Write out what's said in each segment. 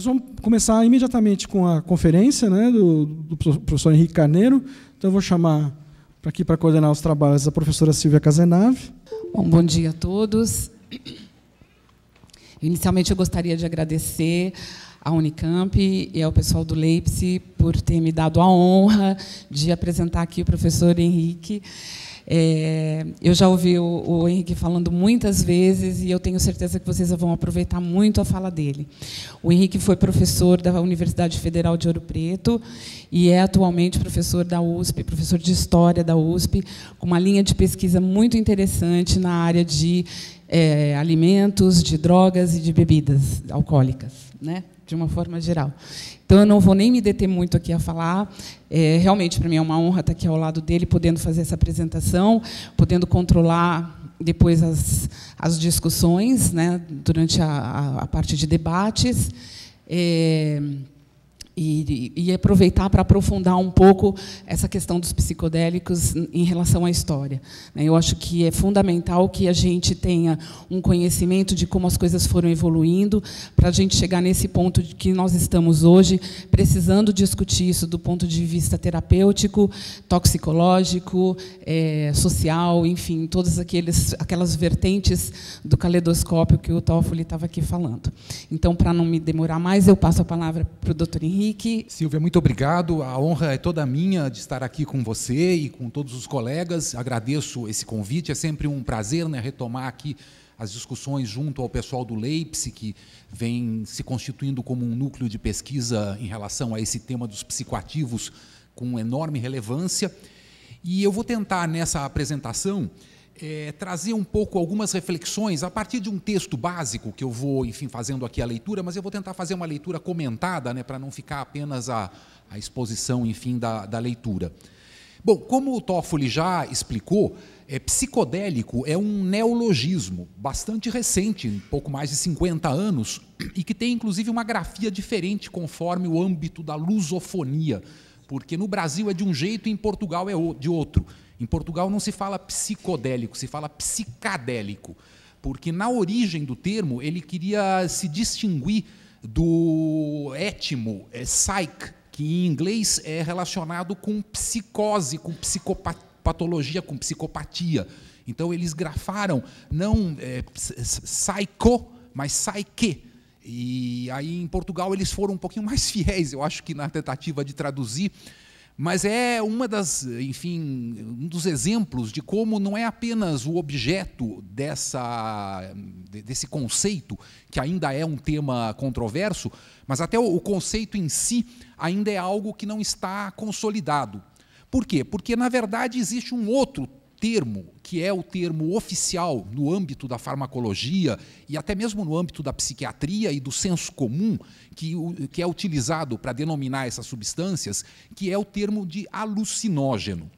Nós vamos começar imediatamente com a conferência né, do, do professor Henrique Carneiro. Então, eu vou chamar para aqui para coordenar os trabalhos a professora Silvia Casenave. Bom, bom dia a todos. Inicialmente, eu gostaria de agradecer à Unicamp e ao pessoal do Leipzig por ter me dado a honra de apresentar aqui o professor Henrique. É, eu já ouvi o, o, Henrique falando muitas vezes e eu tenho certeza que vocês vão aproveitar muito a fala dele. O Henrique foi professor da Universidade Federal de Ouro Preto e é atualmente professor da USP, professor de História da USP, com uma linha de pesquisa muito interessante na área de é, alimentos, de drogas e de bebidas alcoólicas, né? de uma forma geral. Então, eu não vou nem me deter muito aqui a falar. É, realmente, para mim é uma honra estar tá aqui ao lado dele, podendo fazer essa apresentação, podendo controlar depois as, as discussões, né, durante a, a, a parte de debates. É, e, e aproveitar para aprofundar um pouco essa questão dos psicodélicos em relação à história. Né? Eu acho que é fundamental que a gente tenha um conhecimento de como as coisas foram evoluindo para a gente chegar nesse ponto de que nós estamos hoje, precisando discutir isso do ponto de vista terapêutico, toxicológico, é, social, enfim, todas aqueles, aquelas vertentes do caleidoscópio que o Toffoli estava aqui falando. Então, para não me demorar mais, eu passo a palavra para o doutor Henrique, Henrique. Silvia, muito obrigado. A honra é toda minha de estar aqui com você e com todos os colegas. Agradeço esse convite. É sempre um prazer né, retomar aqui as discussões junto ao pessoal do Leipzig, que vem se constituindo como um núcleo de pesquisa em relação a esse tema dos psicoativos com enorme relevância. E eu vou tentar, nessa apresentação, é, trazer um pouco algumas reflexões a partir de um texto básico que eu vou, enfim, fazendo aqui a leitura, mas eu vou tentar fazer uma leitura comentada, né, para não ficar apenas a, a exposição, enfim, da, da leitura. Bom, como o Toffoli já explicou, é, psicodélico é um neologismo bastante recente, pouco mais de 50 anos, e que tem inclusive uma grafia diferente conforme o âmbito da lusofonia, porque no Brasil é de um jeito e em Portugal é de outro. Em Portugal não se fala psicodélico, se fala psicadélico, porque na origem do termo ele queria se distinguir do étimo, é, psych, que em inglês é relacionado com psicose, com psicopatologia, com psicopatia. Então eles grafaram não é, psycho, mas psyche. E aí em Portugal eles foram um pouquinho mais fiéis, eu acho que na tentativa de traduzir mas é uma das, enfim, um dos exemplos de como não é apenas o objeto dessa, desse conceito, que ainda é um tema controverso, mas até o conceito em si ainda é algo que não está consolidado. Por quê? Porque, na verdade, existe um outro termo que é o termo oficial no âmbito da farmacologia e até mesmo no âmbito da psiquiatria e do senso comum que, que é utilizado para denominar essas substâncias, que é o termo de alucinógeno.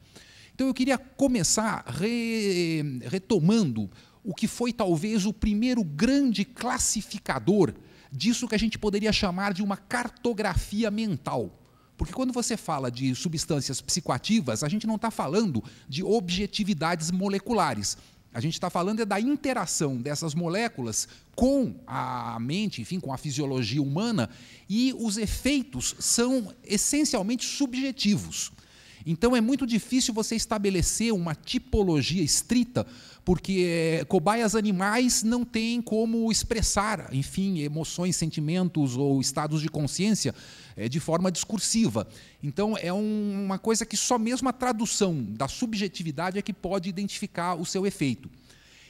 Então eu queria começar re, retomando o que foi talvez o primeiro grande classificador disso que a gente poderia chamar de uma cartografia mental porque quando você fala de substâncias psicoativas, a gente não está falando de objetividades moleculares. A gente está falando é da interação dessas moléculas com a mente, enfim, com a fisiologia humana, e os efeitos são essencialmente subjetivos. Então é muito difícil você estabelecer uma tipologia estrita, porque é, cobaias animais não têm como expressar, enfim, emoções, sentimentos ou estados de consciência é, de forma discursiva. Então é um, uma coisa que só mesmo a tradução da subjetividade é que pode identificar o seu efeito.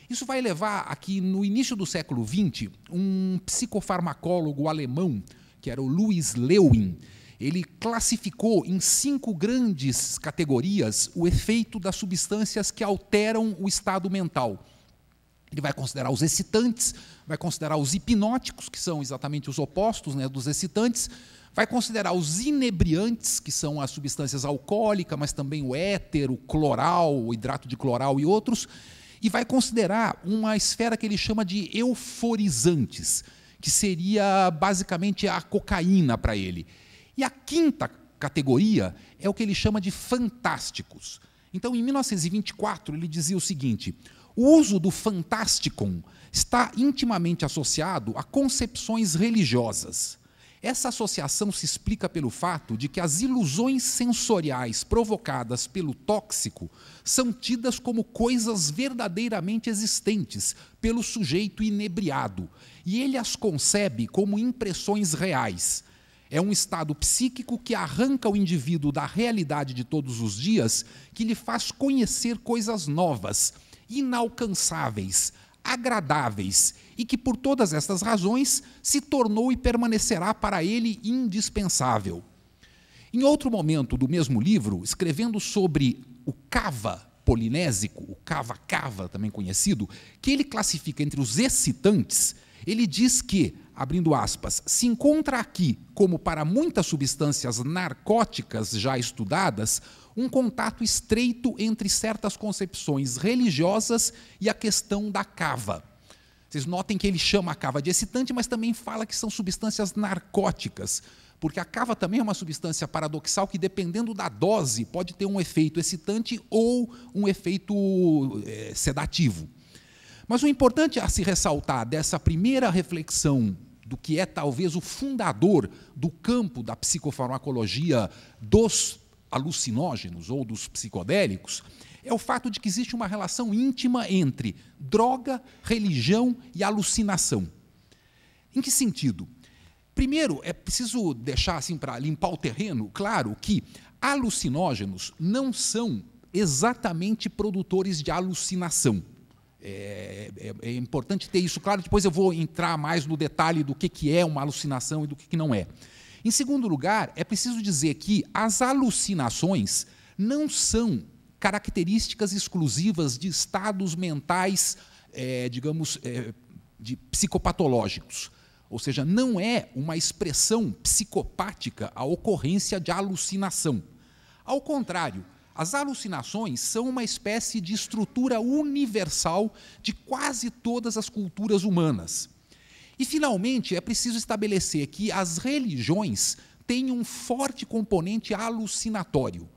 Isso vai levar a que, no início do século XX, um psicofarmacólogo alemão, que era o Louis Lewin, ele classificou em cinco grandes categorias o efeito das substâncias que alteram o estado mental. Ele vai considerar os excitantes, vai considerar os hipnóticos, que são exatamente os opostos né, dos excitantes, vai considerar os inebriantes, que são as substâncias alcoólicas, mas também o éter, o cloral, o hidrato de cloral e outros, e vai considerar uma esfera que ele chama de euforizantes, que seria basicamente a cocaína para ele. E a quinta categoria é o que ele chama de fantásticos. Então, em 1924, ele dizia o seguinte: o uso do fantástico está intimamente associado a concepções religiosas. Essa associação se explica pelo fato de que as ilusões sensoriais provocadas pelo tóxico são tidas como coisas verdadeiramente existentes pelo sujeito inebriado, e ele as concebe como impressões reais é um estado psíquico que arranca o indivíduo da realidade de todos os dias, que lhe faz conhecer coisas novas, inalcançáveis, agradáveis e que, por todas estas razões, se tornou e permanecerá para ele indispensável. Em outro momento do mesmo livro, escrevendo sobre o cava polinésico, o cava-cava também conhecido, que ele classifica entre os excitantes, ele diz que abrindo aspas, se encontra aqui, como para muitas substâncias narcóticas já estudadas, um contato estreito entre certas concepções religiosas e a questão da cava. Vocês notem que ele chama a cava de excitante, mas também fala que são substâncias narcóticas, porque a cava também é uma substância paradoxal que, dependendo da dose, pode ter um efeito excitante ou um efeito é, sedativo. Mas o importante a se ressaltar dessa primeira reflexão do que é talvez o fundador do campo da psicofarmacologia dos alucinógenos ou dos psicodélicos é o fato de que existe uma relação íntima entre droga, religião e alucinação. Em que sentido? Primeiro, é preciso deixar assim para limpar o terreno, claro que alucinógenos não são exatamente produtores de alucinação. É, é, é, importante ter isso claro. Depois eu vou entrar mais no detalhe do que, que é uma alucinação e do que, que não é. Em segundo lugar, é preciso dizer que as alucinações não são características exclusivas de estados mentais, é, digamos, é, de psicopatológicos. Ou seja, não é uma expressão psicopática a ocorrência de alucinação. Ao contrário, as alucinações são uma espécie de estrutura universal de quase todas as culturas humanas. E, finalmente, é preciso estabelecer que as religiões têm um forte componente alucinatório.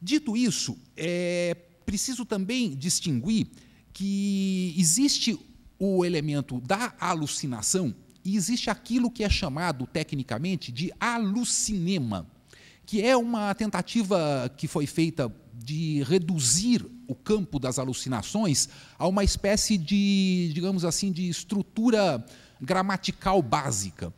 Dito isso, é preciso também distinguir que existe o elemento da alucinação e existe aquilo que é chamado, tecnicamente, de alucinema que é uma tentativa que foi feita de reduzir o campo das alucinações a uma espécie de, digamos assim, de estrutura gramatical básica.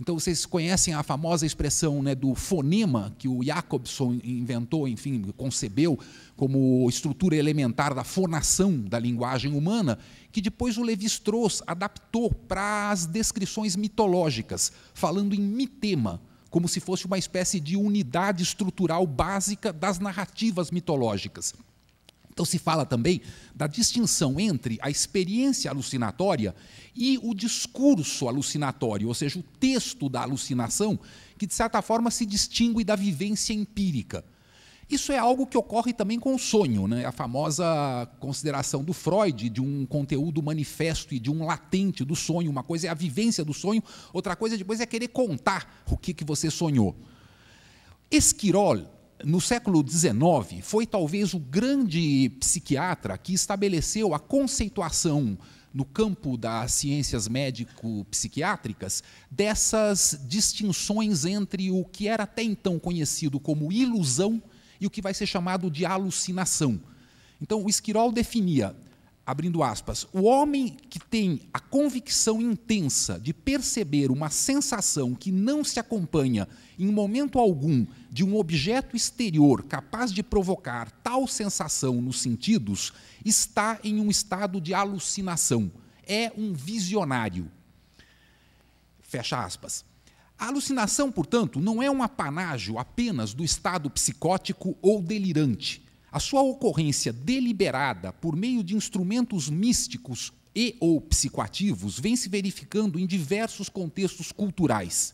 Então vocês conhecem a famosa expressão né, do fonema que o Jacobson inventou, enfim, concebeu como estrutura elementar da fonação da linguagem humana, que depois o Levi-Strauss adaptou para as descrições mitológicas, falando em mitema, como se fosse uma espécie de unidade estrutural básica das narrativas mitológicas. Então se fala também da distinção entre a experiência alucinatória e o discurso alucinatório, ou seja, o texto da alucinação, que de certa forma se distingue da vivência empírica. Isso é algo que ocorre também com o sonho, né? a famosa consideração do Freud de um conteúdo manifesto e de um latente do sonho. Uma coisa é a vivência do sonho, outra coisa depois é querer contar o que, que você sonhou. Esquirol, no século XIX, foi talvez o grande psiquiatra que estabeleceu a conceituação no campo das ciências médico-psiquiátricas dessas distinções entre o que era até então conhecido como ilusão e o que vai ser chamado de alucinação. Então, o Esquirol definia, abrindo aspas, o homem que tem a convicção intensa de perceber uma sensação que não se acompanha em momento algum de um objeto exterior capaz de provocar tal sensação nos sentidos, está em um estado de alucinação. É um visionário. Fecha aspas. A alucinação, portanto, não é um apanágio apenas do estado psicótico ou delirante. A sua ocorrência deliberada por meio de instrumentos místicos e ou psicoativos vem se verificando em diversos contextos culturais.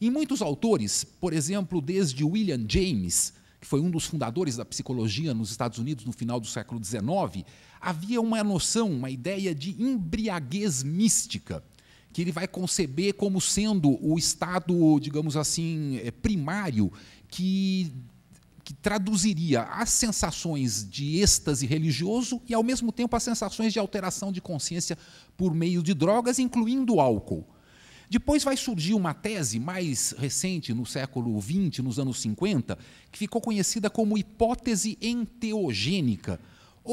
Em muitos autores, por exemplo, desde William James, que foi um dos fundadores da psicologia nos Estados Unidos no final do século XIX, havia uma noção, uma ideia de embriaguez mística, que ele vai conceber como sendo o estado, digamos assim, é, primário que que traduziria as sensações de êxtase religioso e, ao mesmo tempo, as sensações de alteração de consciência por meio de drogas, incluindo o álcool. Depois vai surgir uma tese mais recente, no século XX, nos anos 50, que ficou conhecida como hipótese enteogênica,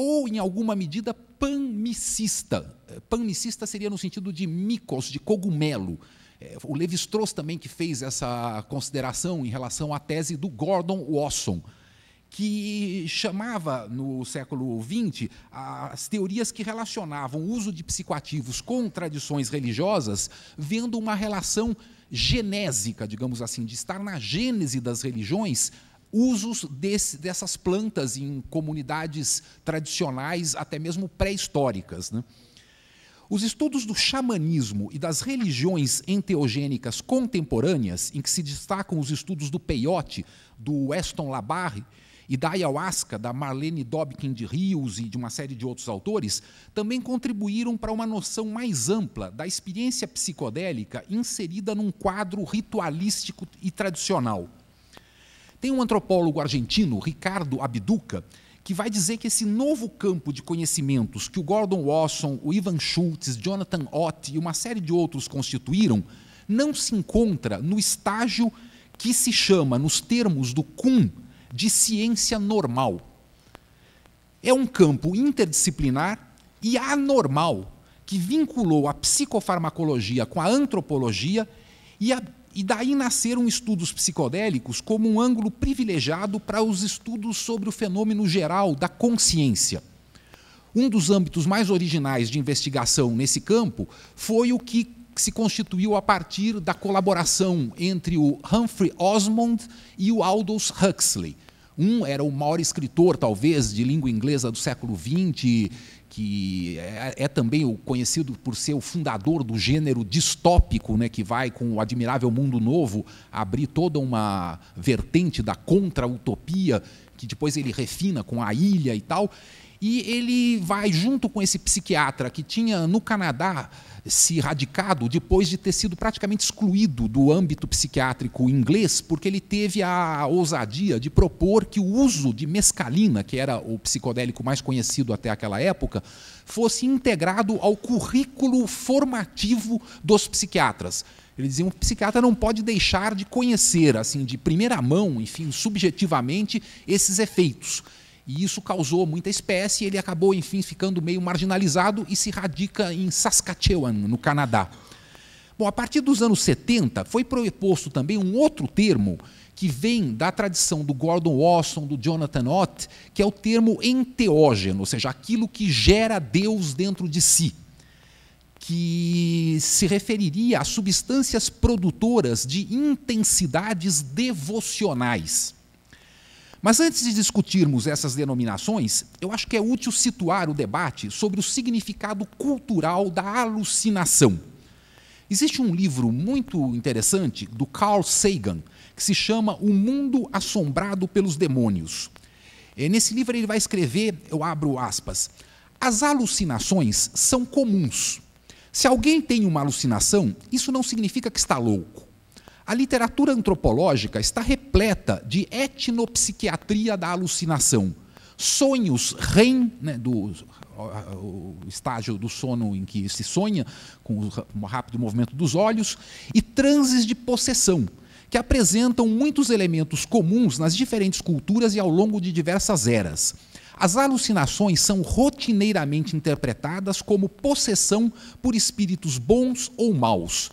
ou, em alguma medida, panmicista. Eh, panmicista seria no sentido de micos, de cogumelo. Eh, o Levi-Strauss também que fez essa consideração em relação à tese do Gordon Wasson, que chamava, no século XX, as teorias que relacionavam o uso de psicoativos com tradições religiosas, vendo uma relação genésica, digamos assim, de estar na gênese das religiões, usos desse, dessas plantas em comunidades tradicionais, até mesmo pré-históricas. Né? Os estudos do xamanismo e das religiões enteogênicas contemporâneas, em que se destacam os estudos do peyote, do Weston Labarre, e da ayahuasca, da Marlene Dobkin de Rios e de uma série de outros autores, também contribuíram para uma noção mais ampla da experiência psicodélica inserida num quadro ritualístico e tradicional. Tem um antropólogo argentino, Ricardo Abduca, que vai dizer que esse novo campo de conhecimentos que o Gordon Wasson, o Ivan Schultz, Jonathan Ott e uma série de outros constituíram, não se encontra no estágio que se chama, nos termos do Kuhn, de ciência normal. É um campo interdisciplinar e anormal que vinculou a psicofarmacologia com a antropologia e a e daí nasceram estudos psicodélicos como um ângulo privilegiado para os estudos sobre o fenômeno geral da consciência. Um dos âmbitos mais originais de investigação nesse campo foi o que se constituiu a partir da colaboração entre o Humphrey Osmond e o Aldous Huxley. Um era o maior escritor, talvez, de língua inglesa do século XX que é, é, também o conhecido por ser o fundador do gênero distópico, né, que vai com o admirável Mundo Novo abrir toda uma vertente da contra-utopia que depois ele refina com a ilha e tal. E ele vai junto com esse psiquiatra que tinha no Canadá se radicado depois de ter sido praticamente excluído do âmbito psiquiátrico inglês, porque ele teve a ousadia de propor que o uso de mescalina, que era o psicodélico mais conhecido até aquela época, fosse integrado ao currículo formativo dos psiquiatras. Ele dizia que um psiquiatra não pode deixar de conhecer, assim, de primeira mão, enfim, subjetivamente, esses efeitos. E isso causou muita espécie, ele acabou, enfim, ficando meio marginalizado e se radica em Saskatchewan, no Canadá. Bom, a partir dos anos 70 foi proposto também um outro termo que vem da tradição do Gordon Wasson, do Jonathan Ott, que é o termo enteógeno, ou seja, aquilo que gera Deus dentro de si, que se referiria a substâncias produtoras de intensidades devocionais. Mas antes de discutirmos essas denominações, eu acho que é útil situar o debate sobre o significado cultural da alucinação. Existe um livro muito interessante do Carl Sagan que se chama O Mundo Assombrado pelos Demônios. E nesse livro ele vai escrever, eu abro aspas, as alucinações são comuns. Se alguém tem uma alucinação, isso não significa que está louco. A literatura antropológica está repleta de etnopsiquiatria da alucinação. Sonhos REM, né, do o estágio do sono em que se sonha, com o rápido movimento dos olhos, e transes de possessão, que apresentam muitos elementos comuns nas diferentes culturas e ao longo de diversas eras. As alucinações são rotineiramente interpretadas como possessão por espíritos bons ou maus,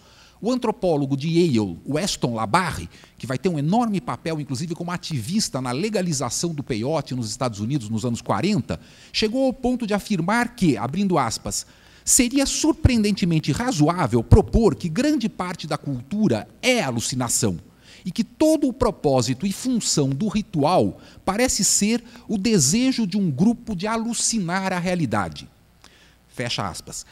o antropólogo de Yale, Weston Labarre, que vai ter um enorme papel, inclusive como ativista na legalização do peiote nos Estados Unidos nos anos 40, chegou ao ponto de afirmar que, abrindo aspas, seria surpreendentemente razoável propor que grande parte da cultura é alucinação e que todo o propósito e função do ritual parece ser o desejo de um grupo de alucinar a realidade. Fecha aspas.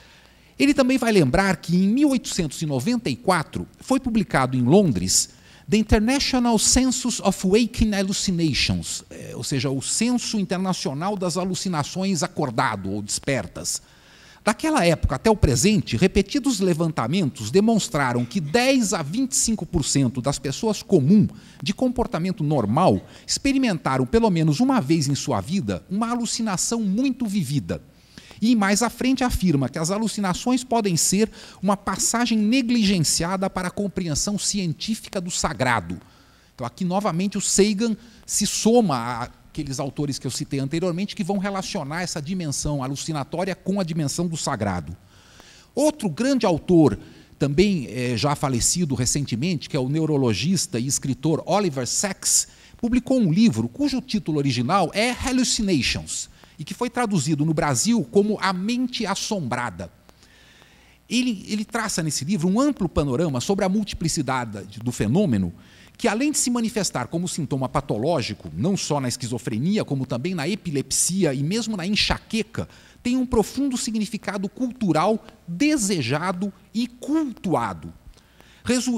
Ele também vai lembrar que em 1894 foi publicado em Londres The International Census of Waking Hallucinations, é, ou seja, o Censo Internacional das Alucinações Acordado ou Despertas. Daquela época até o presente, repetidos levantamentos demonstraram que 10 a 25% das pessoas comum de comportamento normal experimentaram pelo menos uma vez em sua vida uma alucinação muito vivida. E mais à frente afirma que as alucinações podem ser uma passagem negligenciada para a compreensão científica do sagrado. Então, aqui novamente o Sagan se soma àqueles autores que eu citei anteriormente que vão relacionar essa dimensão alucinatória com a dimensão do sagrado. Outro grande autor, também é, já falecido recentemente, que é o neurologista e escritor Oliver Sacks, publicou um livro cujo título original é Hallucinations e que foi traduzido no Brasil como A Mente Assombrada. Ele, ele traça nesse livro um amplo panorama sobre a multiplicidade do fenômeno, que além de se manifestar como sintoma patológico, não só na esquizofrenia, como também na epilepsia e mesmo na enxaqueca, tem um profundo significado cultural desejado e cultuado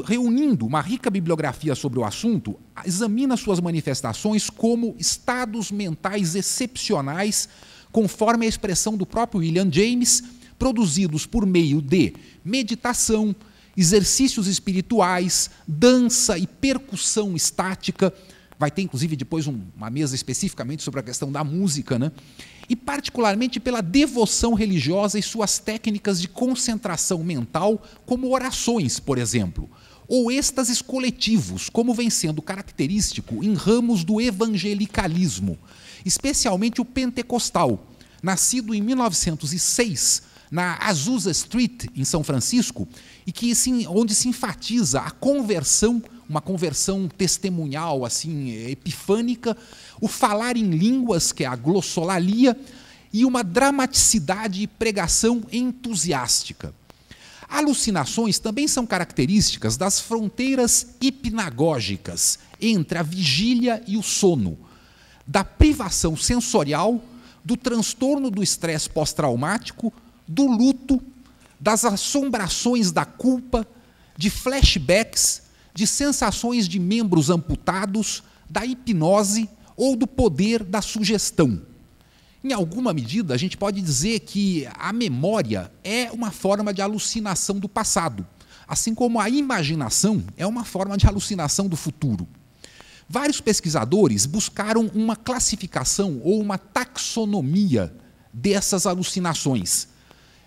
reunindo uma rica bibliografia sobre o assunto, examina suas manifestações como estados mentais excepcionais, conforme a expressão do próprio William James, produzidos por meio de meditação, exercícios espirituais, dança e percussão estática, Vai ter, inclusive, depois um, uma mesa especificamente sobre a questão da música, né? E, particularmente, pela devoção religiosa e suas técnicas de concentração mental, como orações, por exemplo, ou êxtases coletivos, como vem sendo característico em ramos do evangelicalismo, especialmente o pentecostal, nascido em 1906 na Azusa Street, em São Francisco, e que onde se enfatiza a conversão uma conversão testemunhal, assim, epifânica, o falar em línguas, que é a glossolalia, e uma dramaticidade e pregação entusiástica. Alucinações também são características das fronteiras hipnagógicas entre a vigília e o sono, da privação sensorial, do transtorno do estresse pós-traumático, do luto, das assombrações da culpa, de flashbacks de sensações de membros amputados, da hipnose ou do poder da sugestão. Em alguma medida, a gente pode dizer que a memória é uma forma de alucinação do passado, assim como a imaginação é uma forma de alucinação do futuro. Vários pesquisadores buscaram uma classificação ou uma taxonomia dessas alucinações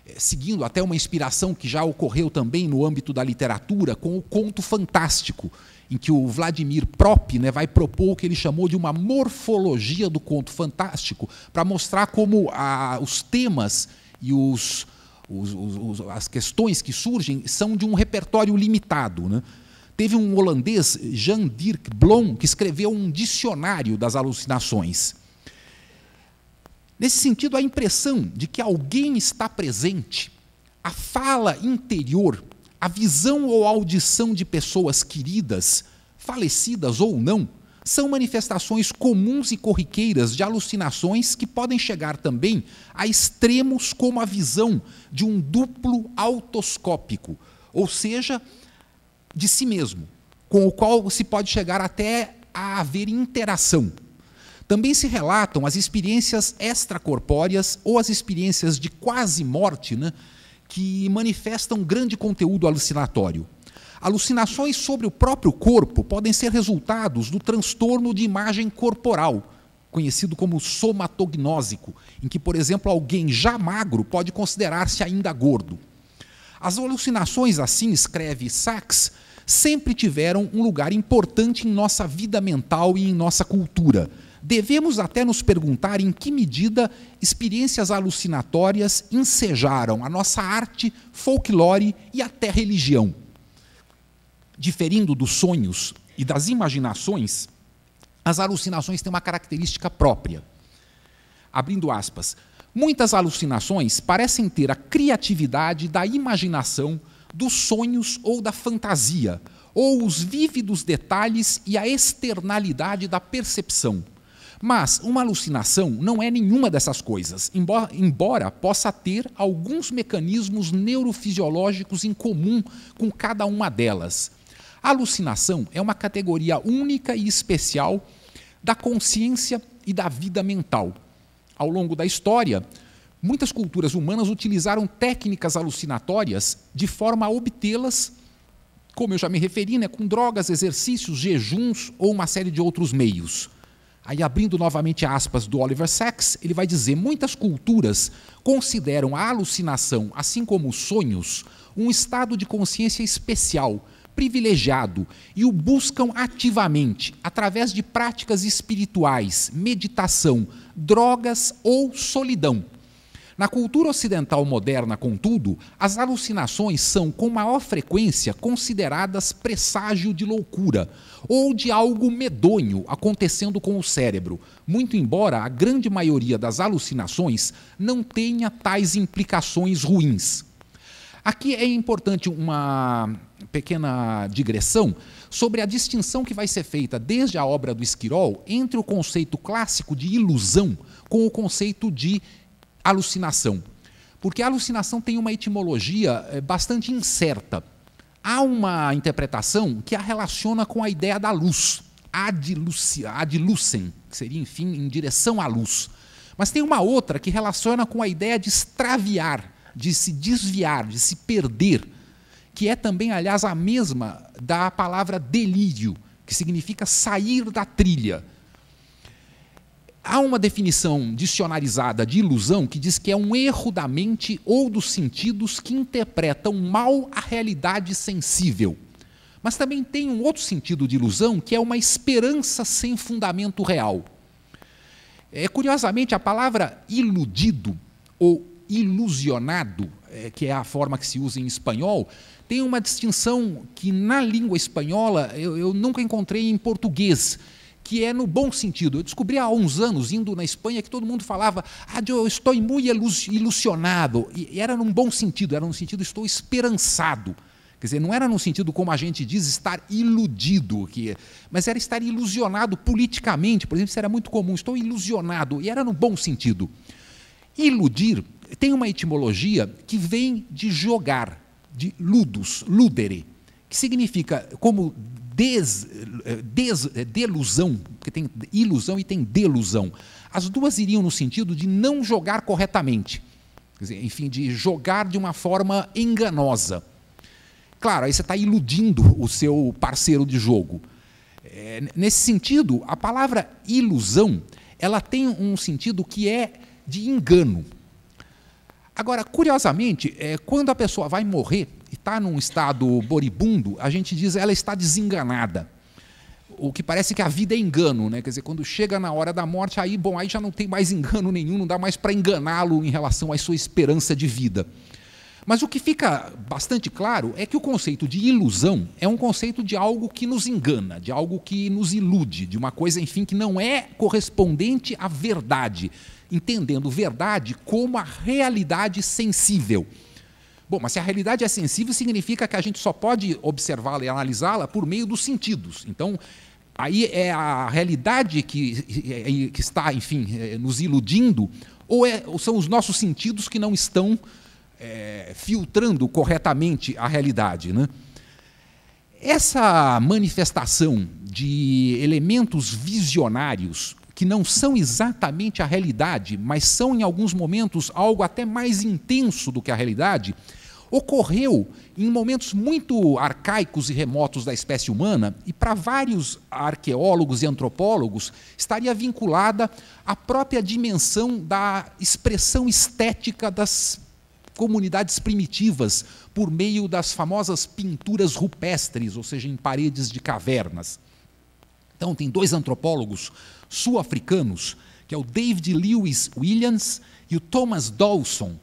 eh, seguindo até uma inspiração que já ocorreu também no âmbito da literatura, com o conto fantástico, em que o Vladimir Prop né, vai propor o que ele chamou de uma morfologia do conto fantástico, para mostrar como a, os temas e os, os, os, as questões que surgem são de um repertório limitado. Né? Teve um holandês, Jan Dirk Blom, que escreveu um dicionário das alucinações. Nesse sentido, a impressão de que alguém está presente, a fala interior, a visão ou audição de pessoas queridas, falecidas ou não, são manifestações comuns e corriqueiras de alucinações que podem chegar também a extremos como a visão de um duplo autoscópico, ou seja, de si mesmo, com o qual se pode chegar até a haver interação também se relatam as experiências extracorpóreas ou as experiências de quase morte, né, que manifestam grande conteúdo alucinatório. Alucinações sobre o próprio corpo podem ser resultados do transtorno de imagem corporal, conhecido como somatognósico, em que, por exemplo, alguém já magro pode considerar-se ainda gordo. As alucinações, assim escreve Sachs, sempre tiveram um lugar importante em nossa vida mental e em nossa cultura Devemos até nos perguntar em que medida experiências alucinatórias ensejaram a nossa arte, folclore e até religião. Diferindo dos sonhos e das imaginações, as alucinações têm uma característica própria. Abrindo aspas, muitas alucinações parecem ter a criatividade da imaginação, dos sonhos ou da fantasia, ou os vívidos detalhes e a externalidade da percepção mas uma alucinação não é nenhuma dessas coisas, embora, embora possa ter alguns mecanismos neurofisiológicos em comum com cada uma delas. A alucinação é uma categoria única e especial da consciência e da vida mental. Ao longo da história, muitas culturas humanas utilizaram técnicas alucinatórias de forma a obtê-las, como eu já me referi, né, com drogas, exercícios, jejuns ou uma série de outros meios. Aí, abrindo novamente aspas do Oliver Sacks, ele vai dizer: muitas culturas consideram a alucinação, assim como os sonhos, um estado de consciência especial, privilegiado, e o buscam ativamente, através de práticas espirituais, meditação, drogas ou solidão. Na cultura ocidental moderna, contudo, as alucinações são com maior frequência consideradas presságio de loucura ou de algo medonho acontecendo com o cérebro, muito embora a grande maioria das alucinações não tenha tais implicações ruins. Aqui é importante uma pequena digressão sobre a distinção que vai ser feita desde a obra do Esquirol entre o conceito clássico de ilusão com o conceito de alucinação? Porque a alucinação tem uma etimologia eh, bastante incerta. Há uma interpretação que a relaciona com a ideia da luz, ad, ad lucem, que seria, enfim, em direção à luz. Mas tem uma outra que relaciona com a ideia de extraviar, de se desviar, de se perder, que é também, aliás, a mesma da palavra delírio, que significa sair da trilha. Há uma definição dicionarizada de ilusão que diz que é um erro da mente ou dos sentidos que interpretam mal a realidade sensível. Mas também tem um outro sentido de ilusão, que é uma esperança sem fundamento real. É, curiosamente, a palavra iludido ou ilusionado, é, que é a forma que se usa em espanhol, tem uma distinção que na língua espanhola eu, eu nunca encontrei em português que é no bom sentido. Eu descobri há uns anos, indo na Espanha, que todo mundo falava, ah, eu estou muito ilusionado. E era num bom sentido, era no sentido estou esperançado. Quer dizer, não era no sentido como a gente diz estar iludido, que, mas era estar ilusionado politicamente. Por exemplo, isso era muito comum, estou ilusionado, e era no bom sentido. Iludir tem uma etimologia que vem de jogar, de ludus, ludere, que significa, como des, eh, des, eh, delusão, porque tem ilusão e tem delusão. As duas iriam no sentido de não jogar corretamente, dizer, enfim, de jogar de uma forma enganosa. Claro, aí você está iludindo o seu parceiro de jogo. É, nesse sentido, a palavra ilusão ela tem um sentido que é de engano. Agora, curiosamente, é, quando a pessoa vai morrer, está num estado boribundo, a gente diz ela está desenganada. O que parece que a vida é engano, né? Quer dizer, quando chega na hora da morte, aí, bom, aí já não tem mais engano nenhum, não dá mais para enganá-lo em relação à sua esperança de vida. Mas o que fica bastante claro é que o conceito de ilusão é um conceito de algo que nos engana, de algo que nos ilude, de uma coisa, enfim, que não é correspondente à verdade, entendendo verdade como a realidade sensível. Bom, mas se a realidade é sensível, significa que a gente só pode observá-la e analisá-la por meio dos sentidos. Então, aí é a realidade que, eh, eh, que está, enfim, eh, nos iludindo, ou, é, ou, são os nossos sentidos que não estão é, filtrando corretamente a realidade. Né? Essa manifestação de elementos visionários que não são exatamente a realidade, mas são em alguns momentos algo até mais intenso do que a realidade, ocorreu em momentos muito arcaicos e remotos da espécie humana, e para vários arqueólogos e antropólogos, estaria vinculada à própria dimensão da expressão estética das comunidades primitivas por meio das famosas pinturas rupestres, ou seja, em paredes de cavernas. Então, tem dois antropólogos sul-africanos, que é o David Lewis Williams e o Thomas Dawson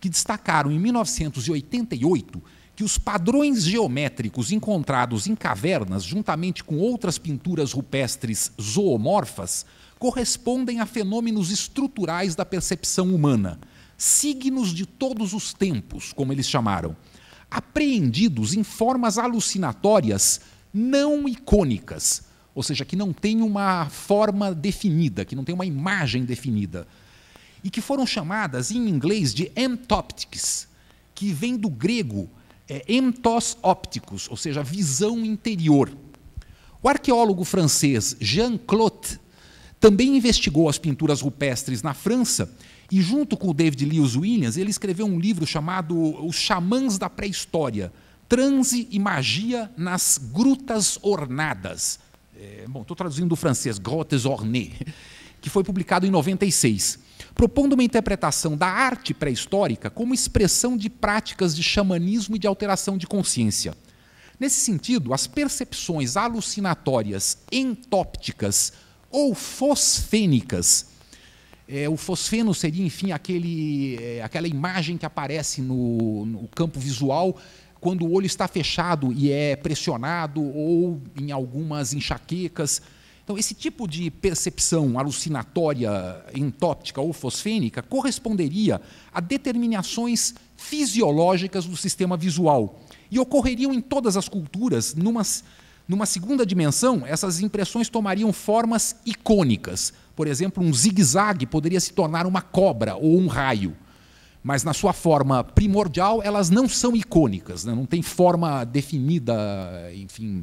que destacaram em 1988 que os padrões geométricos encontrados em cavernas, juntamente com outras pinturas rupestres zoomorfas, correspondem a fenômenos estruturais da percepção humana, signos de todos os tempos, como eles chamaram, apreendidos em formas alucinatórias não icônicas, ou seja, que não tem uma forma definida, que não tem uma imagem definida e que foram chamadas em inglês de entoptics, que vem do grego é, entos ópticos, ou seja, visão interior. O arqueólogo francês Jean Clotet também investigou as pinturas rupestres na França e, junto com o David Lewis Williams, ele escreveu um livro chamado Os Xamãs da Pré-História, Transe e Magia nas Grutas Ornadas. É, bom, estou traduzindo do francês, grotes Ornées, que foi publicado em 96 propondo uma interpretação da arte pré-histórica como expressão de práticas de xamanismo e de alteração de consciência. Nesse sentido, as percepções alucinatórias entópticas ou fosfênicas é, o fosfeno seria, enfim, aquele, é, aquela imagem que aparece no, no, campo visual quando o olho está fechado e é pressionado, ou em algumas enxaquecas. Então, esse tipo de percepção alucinatória, entóptica ou fosfênica corresponderia a determinações fisiológicas do sistema visual. E ocorreriam em todas as culturas, numa, numa segunda dimensão, essas impressões tomariam formas icônicas. Por exemplo, um zigue-zague poderia se tornar uma cobra ou um raio mas na sua forma primordial elas não são icônicas, né? não tem forma definida, enfim,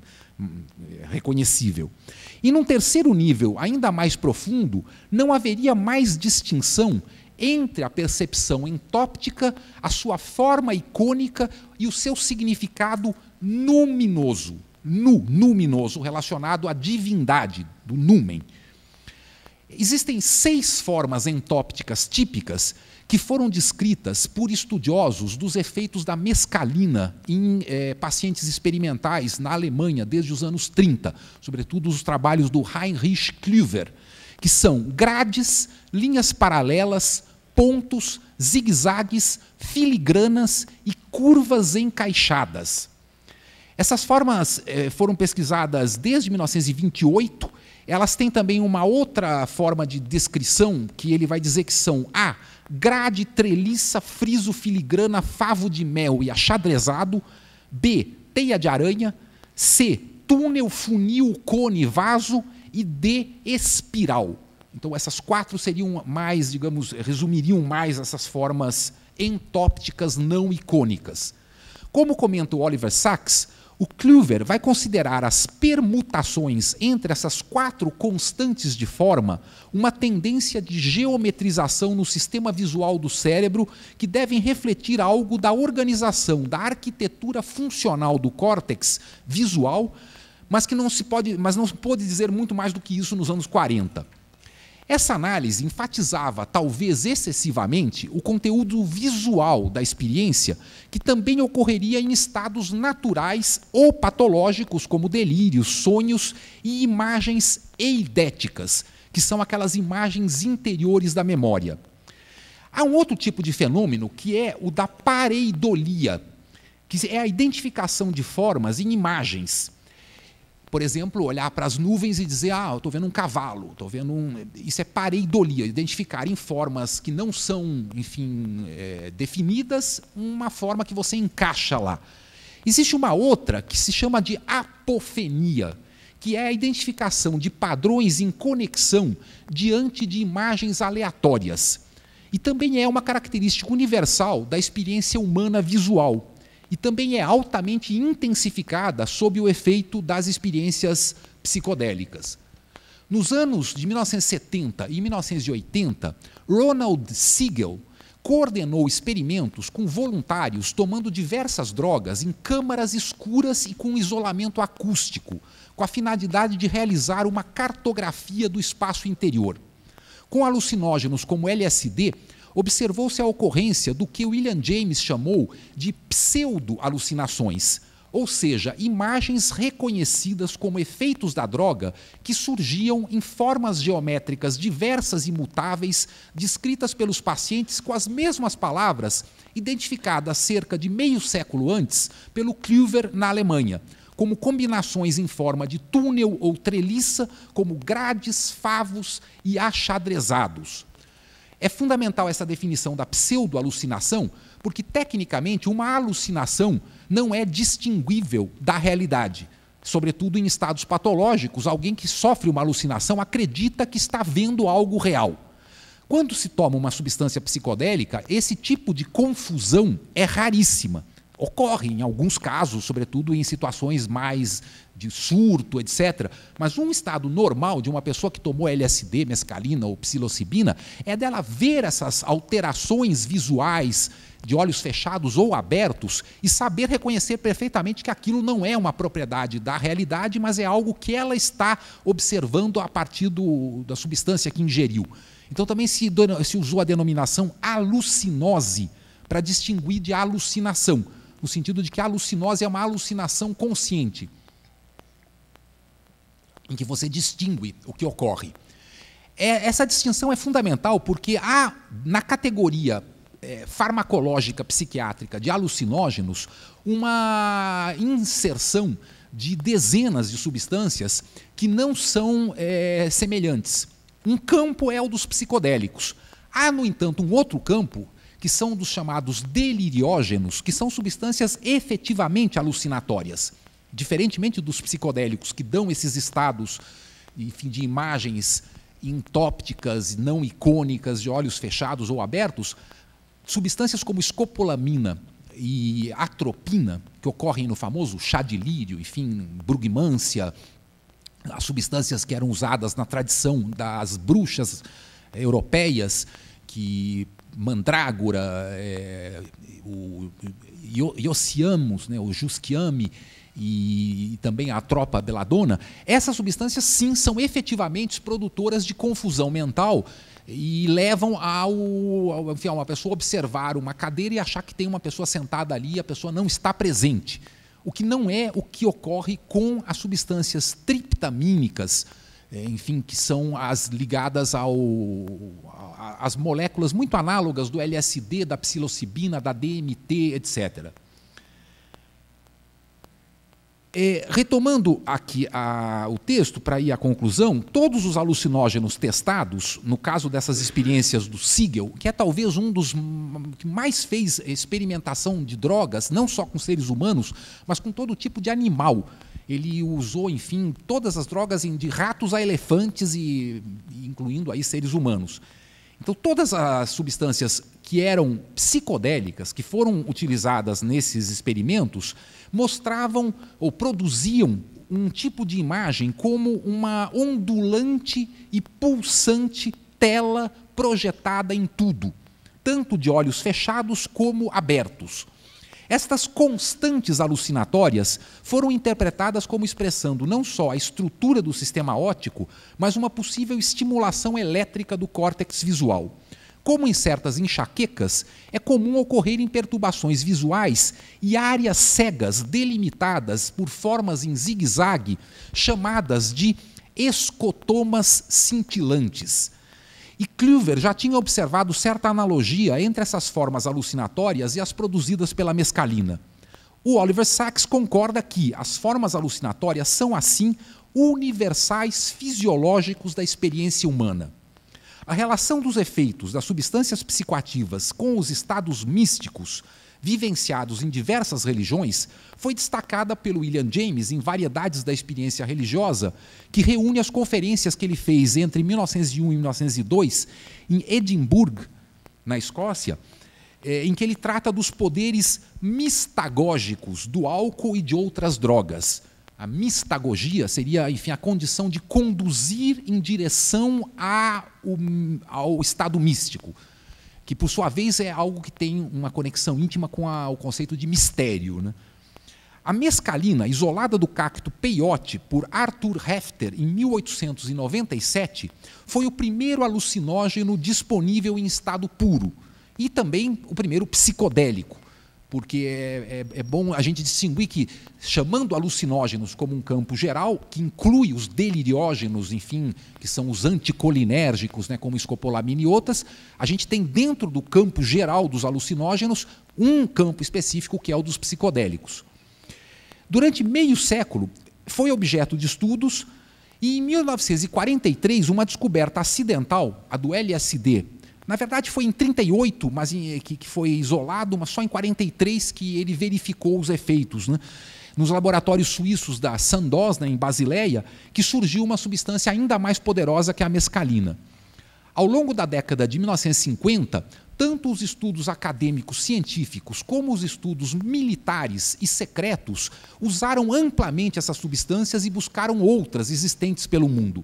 reconhecível. E num terceiro nível, ainda mais profundo, não haveria mais distinção entre a percepção entóptica, a sua forma icônica e o seu significado numinoso, nu, numinoso, relacionado à divindade, do numen. Existem seis formas entópticas típicas que foram descritas por estudiosos dos efeitos da mescalina em eh, pacientes experimentais na Alemanha desde os anos 30, sobretudo os trabalhos do Heinrich Klüver, que são grades, linhas paralelas, pontos, zigue-zagues, filigranas e curvas encaixadas. Essas formas eh, foram pesquisadas desde 1928. Elas têm também uma outra forma de descrição que ele vai dizer que são a grade, treliça, friso, filigrana, favo de mel e achadrezado. B. Teia de aranha. C. Túnel, funil, cone, vaso. E D. Espiral. Então, essas quatro seriam mais, digamos, resumiriam mais essas formas entópticas não icônicas. Como comenta o Oliver Sacks, o Kluver vai considerar as permutações entre essas quatro constantes de forma uma tendência de geometrização no sistema visual do cérebro que devem refletir algo da organização, da arquitetura funcional do córtex visual, mas que não se pode, mas não pôde dizer muito mais do que isso nos anos 40. Essa análise enfatizava, talvez excessivamente, o conteúdo visual da experiência, que também ocorreria em estados naturais ou patológicos, como delírios, sonhos e imagens eidéticas, que são aquelas imagens interiores da memória. Há um outro tipo de fenômeno que é o da pareidolia, que é a identificação de formas em imagens por exemplo, olhar para as nuvens e dizer, ah, eu estou vendo um cavalo, estou vendo um. Isso é pareidolia, identificar em formas que não são, enfim, é, definidas, uma forma que você encaixa lá. Existe uma outra que se chama de apofenia, que é a identificação de padrões em conexão diante de imagens aleatórias. E também é uma característica universal da experiência humana visual e também é altamente intensificada sob o efeito das experiências psicodélicas. Nos anos de 1970 e 1980, Ronald Siegel coordenou experimentos com voluntários tomando diversas drogas em câmaras escuras e com isolamento acústico, com a finalidade de realizar uma cartografia do espaço interior. Com alucinógenos como LSD, observou-se a ocorrência do que William James chamou de pseudo-alucinações, ou seja, imagens reconhecidas como efeitos da droga que surgiam em formas geométricas diversas e mutáveis, descritas pelos pacientes com as mesmas palavras, identificadas cerca de meio século antes pelo Kluver na Alemanha, como combinações em forma de túnel ou treliça, como grades, favos e achadrezados. É fundamental essa definição da pseudo-alucinação, porque tecnicamente uma alucinação não é distinguível da realidade. Sobretudo em estados patológicos, alguém que sofre uma alucinação acredita que está vendo algo real. Quando se toma uma substância psicodélica, esse tipo de confusão é raríssima ocorre em alguns casos, sobretudo em situações mais de surto, etc. Mas um estado normal de uma pessoa que tomou LSD, mescalina ou psilocibina é dela ver essas alterações visuais de olhos fechados ou abertos e saber reconhecer perfeitamente que aquilo não é uma propriedade da realidade, mas é algo que ela está observando a partir do, da substância que ingeriu. Então também se, se usou a denominação alucinose para distinguir de alucinação no sentido de que a alucinose é uma alucinação consciente, em que você distingue o que ocorre. É, essa distinção é fundamental porque há, na categoria é, farmacológica psiquiátrica de alucinógenos, uma inserção de dezenas de substâncias que não são é, semelhantes. Um campo é o dos psicodélicos. Há, no entanto, um outro campo que são dos chamados deliriógenos, que são substâncias efetivamente alucinatórias. Diferentemente dos psicodélicos que dão esses estados enfim, de imagens intópticas, não icônicas, de olhos fechados ou abertos, substâncias como escopolamina e atropina, que ocorrem no famoso chá de lírio, enfim, brugmância, as substâncias que eram usadas na tradição das bruxas europeias, que Mandrágora, é, o Yosiamus, né, o Jusquiame e, e também a tropa Beladona. essas substâncias sim são efetivamente produtoras de confusão mental e levam ao, ao enfim, a uma pessoa observar uma cadeira e achar que tem uma pessoa sentada ali e a pessoa não está presente. O que não é o que ocorre com as substâncias triptamínicas, é, enfim, que são as ligadas ao, as moléculas muito análogas do LSD, da psilocibina, da DMT, etc. É, retomando aqui a, o texto para ir à conclusão, todos os alucinógenos testados, no caso dessas experiências do Siegel, que é talvez um dos que mais fez experimentação de drogas, não só com seres humanos, mas com todo tipo de animal. Ele usou, enfim, todas as drogas de ratos a elefantes, e, incluindo aí seres humanos. Então, todas as substâncias que eram psicodélicas, que foram utilizadas nesses experimentos, mostravam ou produziam um tipo de imagem como uma ondulante e pulsante tela projetada em tudo, tanto de olhos fechados como abertos. Estas constantes alucinatórias foram interpretadas como expressando não só a estrutura do sistema óptico, mas uma possível estimulação elétrica do córtex visual. Como em certas enxaquecas, é comum ocorrerem perturbações visuais e áreas cegas delimitadas por formas em zigue-zague, chamadas de escotomas cintilantes. E Kluver já tinha observado certa analogia entre essas formas alucinatórias e as produzidas pela mescalina. O Oliver Sacks concorda que as formas alucinatórias são, assim, universais fisiológicos da experiência humana. A relação dos efeitos das substâncias psicoativas com os estados místicos vivenciados em diversas religiões, foi destacada pelo William James em Variedades da Experiência Religiosa, que reúne as conferências que ele fez entre 1901 e 1902 em Edimburgo, na Escócia, eh, em que ele trata dos poderes mistagógicos do álcool e de outras drogas. A mistagogia seria, enfim, a condição de conduzir em direção ao estado místico, que por sua vez é algo que tem uma conexão íntima com a, o conceito de mistério. Né? A mescalina, isolada do cacto peiote por Arthur Hefter em 1897, foi o primeiro alucinógeno disponível em estado puro e também o primeiro psicodélico porque é, é, é, bom a gente distinguir que, chamando alucinógenos como um campo geral, que inclui os deliriógenos, enfim, que são os anticolinérgicos, né, como escopolamina e outras, a gente tem dentro do campo geral dos alucinógenos um campo específico que é o dos psicodélicos. Durante meio século, foi objeto de estudos e, em 1943, uma descoberta acidental, a do LSD, na verdade, foi em 38, mas em, eh, que, que, foi isolado, mas só em 43 que ele verificou os efeitos. Né? Nos laboratórios suíços da Sandoz, né, em Basileia, que surgiu uma substância ainda mais poderosa que a mescalina. Ao longo da década de 1950, tanto os estudos acadêmicos científicos como os estudos militares e secretos usaram amplamente essas substâncias e buscaram outras existentes pelo mundo.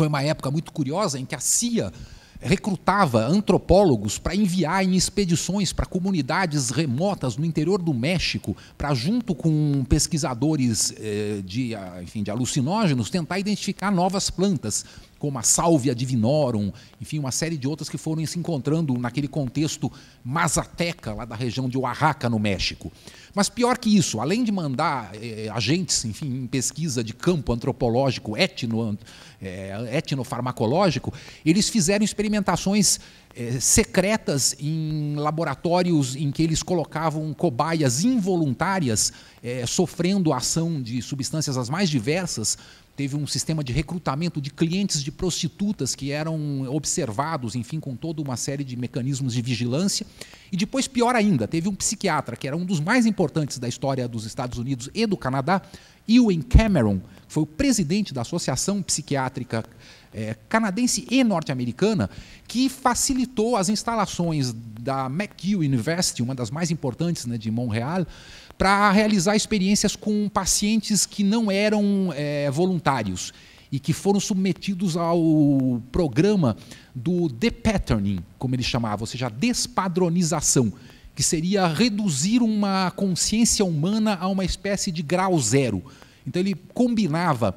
Foi uma época muito curiosa em que a CIA recrutava antropólogos para enviar em expedições para comunidades remotas no interior do México, para junto com pesquisadores eh, de, ah, enfim, de alucinógenos tentar identificar novas plantas como a Sálvia Divinorum, enfim, uma série de outras que foram se encontrando naquele contexto mazateca, lá da região de Oaxaca, no México. Mas pior que isso, além de mandar eh, agentes, enfim, em pesquisa de campo antropológico, etno, eh, etnofarmacológico, eles fizeram experimentações eh, secretas em laboratórios em que eles colocavam cobaias involuntárias eh, sofrendo a ação de substâncias as mais diversas teve um sistema de recrutamento de clientes de prostitutas que eram observados, enfim, com toda uma série de mecanismos de vigilância. E depois, pior ainda, teve um psiquiatra, que era um dos mais importantes da história dos Estados Unidos e do Canadá, Ewan Cameron, que foi o presidente da Associação Psiquiátrica é, canadense e norte-americana que facilitou as instalações da McGill University, uma das mais importantes né, de Montreal, para realizar experiências com pacientes que não eram é, voluntários e que foram submetidos ao programa do depatterning, como ele chamava, ou seja, a despadronização, que seria reduzir uma consciência humana a uma espécie de grau zero. Então ele combinava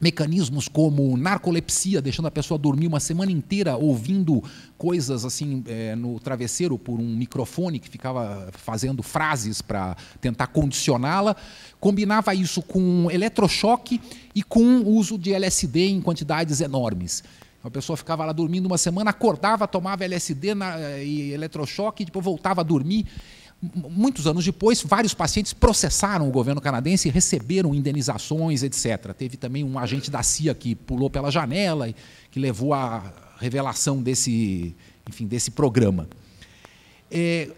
mecanismos como narcolepsia, deixando a pessoa dormir uma semana inteira ouvindo coisas assim é, no travesseiro por um microfone que ficava fazendo frases para tentar condicioná-la. Combinava isso com eletrochoque e com o uso de LSD em quantidades enormes. A pessoa ficava lá dormindo uma semana, acordava, tomava LSD na, e eletrochoque, e depois voltava a dormir muitos anos depois, vários pacientes processaram o governo canadense e receberam indenizações, etc. Teve também um agente da CIA que pulou pela janela e que levou à revelação desse, enfim, desse programa. É,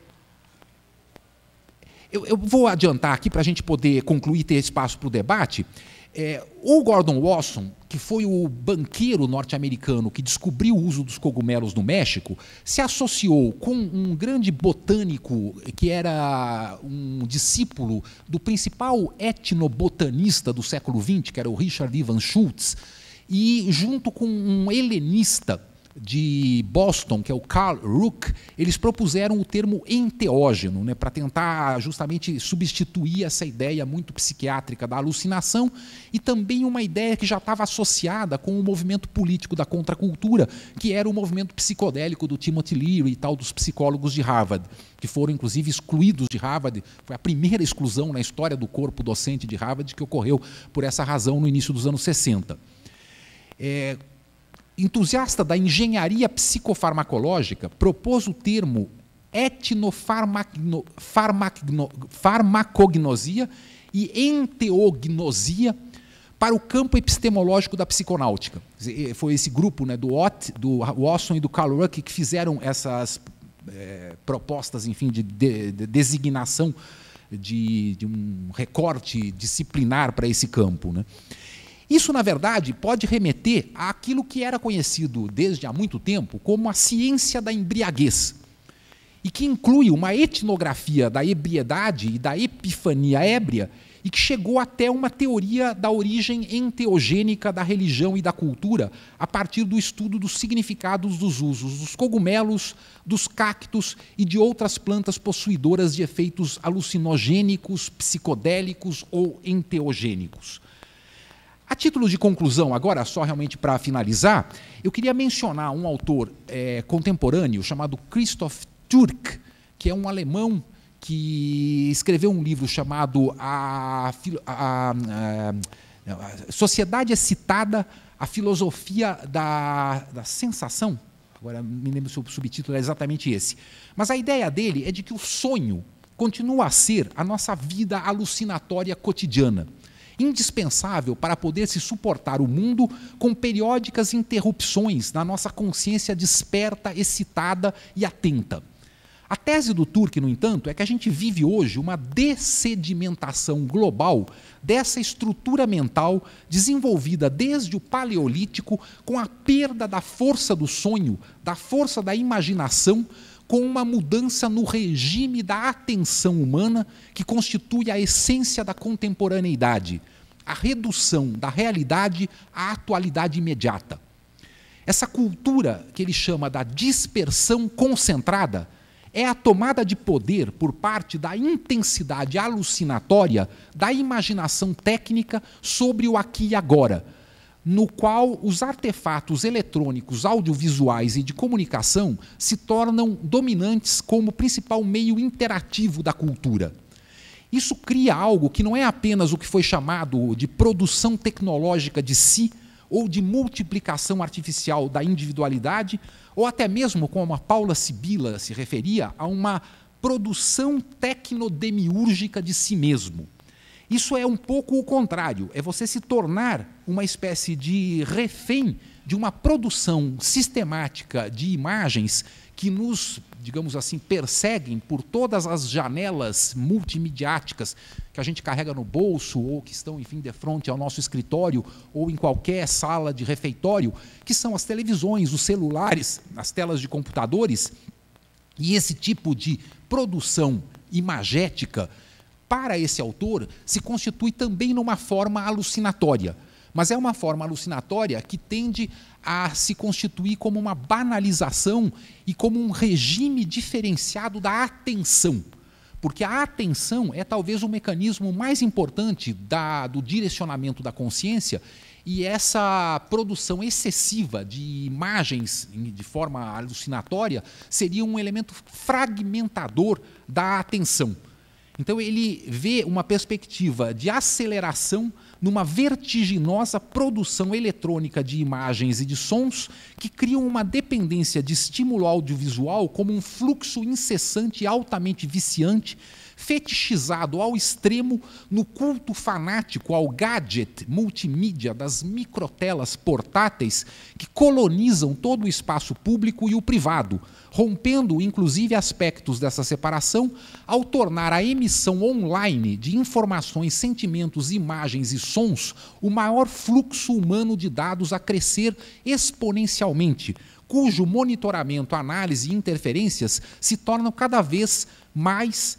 eu, eu, vou adiantar aqui para a gente poder concluir e ter espaço para o debate. É, o Gordon Watson que foi o banqueiro norte-americano que descobriu o uso dos cogumelos no México, se associou com um grande botânico que era um discípulo do principal etnobotanista do século XX, que era o Richard Ivan Schultz, e junto com um helenista de Boston, que é o Carl Rook, eles propuseram o termo enteógeno, né, para tentar justamente substituir essa ideia muito psiquiátrica da alucinação e também uma ideia que já estava associada com o movimento político da contracultura, que era o movimento psicodélico do Timothy Leary e tal dos psicólogos de Harvard, que foram inclusive excluídos de Harvard. Foi a primeira exclusão na história do corpo docente de Harvard que ocorreu por essa razão no início dos anos 60. É, entusiasta da engenharia psicofarmacológica, propôs o termo etnofarmacognosia e enteognosia para o campo epistemológico da psiconáutica. Foi esse grupo né, do Ott, do Watson e do Carl Ruck que fizeram essas é, propostas, enfim, de, de, de designação de, de, um recorte disciplinar para esse campo. Né? Isso, na verdade, pode remeter àquilo que era conhecido desde há muito tempo como a ciência da embriaguez, e que inclui uma etnografia da ebriedade e da epifania ébria, e que chegou até uma teoria da origem enteogênica da religião e da cultura, a partir do estudo dos significados dos usos dos cogumelos, dos cactos e de outras plantas possuidoras de efeitos alucinogênicos, psicodélicos ou enteogênicos. A título de conclusão, agora só realmente para finalizar, eu queria mencionar um autor é, contemporâneo chamado Christoph Türk, que é um alemão que escreveu um livro chamado a, a, a, Sociedade Excitada, é a Filosofia da, da Sensação. Agora, me lembro se o subtítulo é exatamente esse. Mas a ideia dele é de que o sonho continua a ser a nossa vida alucinatória cotidiana indispensável para poder se suportar o mundo com periódicas interrupções na nossa consciência desperta, excitada e atenta. A tese do Turk, no entanto, é que a gente vive hoje uma dessedimentação global dessa estrutura mental desenvolvida desde o Paleolítico com a perda da força do sonho, da força da imaginação, com uma mudança no regime da atenção humana que constitui a essência da contemporaneidade, a redução da realidade à atualidade imediata. Essa cultura que ele chama da dispersão concentrada é a tomada de poder por parte da intensidade alucinatória da imaginação técnica sobre o aqui e agora, no qual os artefatos eletrônicos, audiovisuais e de comunicação se tornam dominantes como principal meio interativo da cultura. Isso cria algo que não é apenas o que foi chamado de produção tecnológica de si, ou de multiplicação artificial da individualidade, ou até mesmo, como a Paula Sibila se referia, a uma produção tecnodemiúrgica de si mesmo. Isso é um pouco o contrário, é você se tornar uma espécie de refém de uma produção sistemática de imagens que nos, digamos assim, perseguem por todas as janelas multimediáticas que a gente carrega no bolso ou que estão, enfim, de frente ao nosso escritório ou em qualquer sala de refeitório, que são as televisões, os celulares, as telas de computadores. E esse tipo de produção imagética, para esse autor, se constitui também numa forma alucinatória mas é uma forma alucinatória que tende a se constituir como uma banalização e como um regime diferenciado da atenção. Porque a atenção é talvez o mecanismo mais importante da, do direcionamento da consciência e essa produção excessiva de imagens de forma alucinatória seria um elemento fragmentador da atenção. Então ele vê uma perspectiva de aceleração numa vertiginosa produção eletrônica de imagens e de sons que criam uma dependência de estímulo audiovisual como um fluxo incessante e altamente viciante fetichizado ao extremo no culto fanático ao gadget multimídia das microtelas portáteis que colonizam todo o espaço público e o privado, rompendo inclusive aspectos dessa separação ao tornar a emissão online de informações, sentimentos, imagens e sons o maior fluxo humano de dados a crescer exponencialmente, cujo monitoramento, análise e interferências se tornam cada vez mais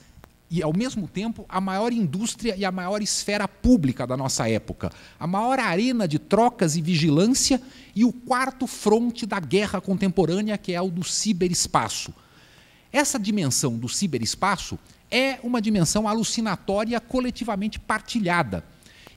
e, ao mesmo tempo, a maior indústria e a maior esfera pública da nossa época, a maior arena de trocas e vigilância e o quarto fronte da guerra contemporânea, que é o do ciberespaço. Essa dimensão do ciberespaço é uma dimensão alucinatória coletivamente partilhada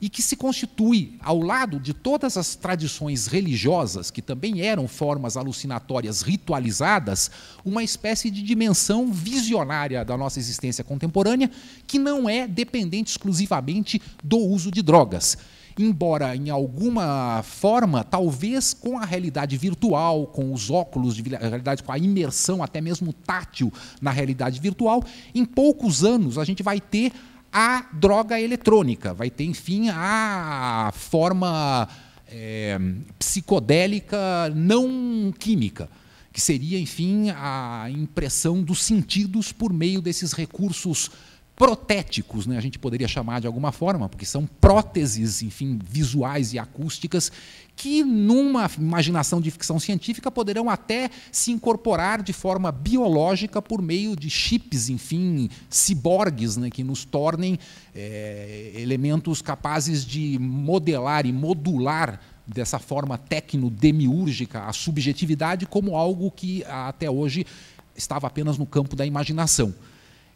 e que se constitui ao lado de todas as tradições religiosas, que também eram formas alucinatórias ritualizadas, uma espécie de dimensão visionária da nossa existência contemporânea, que não é dependente exclusivamente do uso de drogas embora em alguma forma, talvez com a realidade virtual, com os óculos de realidade, com a imersão até mesmo tátil na realidade virtual, em poucos anos a gente vai ter a droga eletrônica, vai ter, enfim, a forma é, psicodélica não química, que seria, enfim, a impressão dos sentidos por meio desses recursos protéticos, né? a gente poderia chamar de alguma forma, porque são próteses, enfim, visuais e acústicas, que numa imaginação de ficção científica poderão até se incorporar de forma biológica por meio de chips, enfim, ciborgues, né? que nos tornem é, elementos capazes de modelar e modular dessa forma tecno-demiúrgica a subjetividade como algo que até hoje estava apenas no campo da imaginação.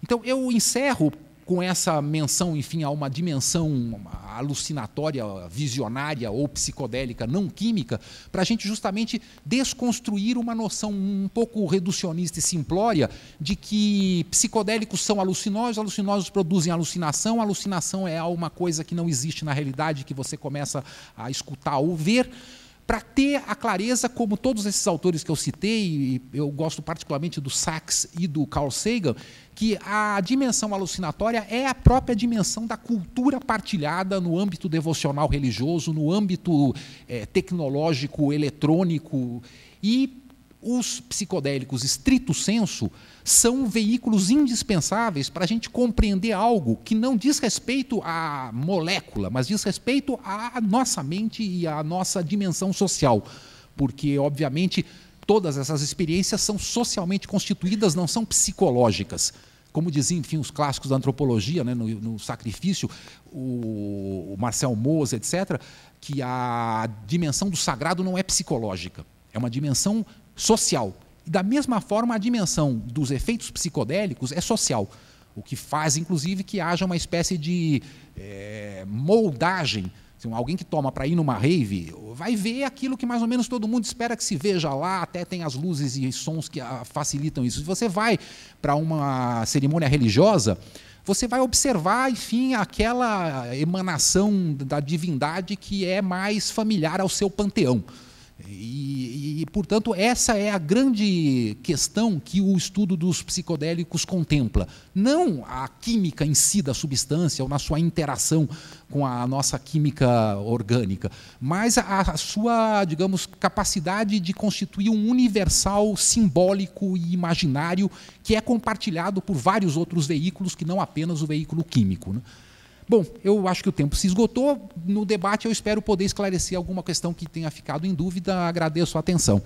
Então eu encerro com essa menção, enfim, a uma dimensão alucinatória, visionária ou psicodélica não química, para a gente justamente desconstruir uma noção um pouco reducionista e simplória de que psicodélicos são alucinógenos, alucinógenos produzem alucinação, alucinação é alguma coisa que não existe na realidade, que você começa a escutar ou ver para ter a clareza, como todos esses autores que eu citei, eu gosto particularmente do Sachs e do Carl Sagan, que a dimensão alucinatória é a própria dimensão da cultura partilhada no âmbito devocional religioso, no âmbito é, tecnológico, eletrônico. E os psicodélicos, estrito senso, são veículos indispensáveis para a gente compreender algo que não diz respeito à molécula, mas diz respeito à nossa mente e à nossa dimensão social. Porque, obviamente, todas essas experiências são socialmente constituídas, não são psicológicas como diziam, enfim, os clássicos da antropologia, né, no, no, sacrifício, o, o Marcel Mauss, etc., que a dimensão do sagrado não é psicológica, é uma dimensão social. E da mesma forma, a dimensão dos efeitos psicodélicos é social, o que faz, inclusive, que haja uma espécie de é, moldagem Assim, alguém que toma para ir numa rave vai ver aquilo que mais ou menos todo mundo espera que se veja lá, até tem as luzes e sons que ah, facilitam isso. Se você vai para uma cerimônia religiosa, você vai observar, enfim, aquela emanação da divindade que é mais familiar ao seu panteão. E, e, portanto, essa é a grande questão que o estudo dos psicodélicos contempla. Não a química em si da substância, ou na sua interação com a nossa química orgânica, mas a, a sua, digamos, capacidade de constituir um universal simbólico e imaginário que é compartilhado por vários outros veículos que não apenas o veículo químico. Né? Bom, eu acho que o tempo se esgotou. No debate, eu espero poder esclarecer alguma questão que tenha ficado em dúvida. Agradeço a atenção.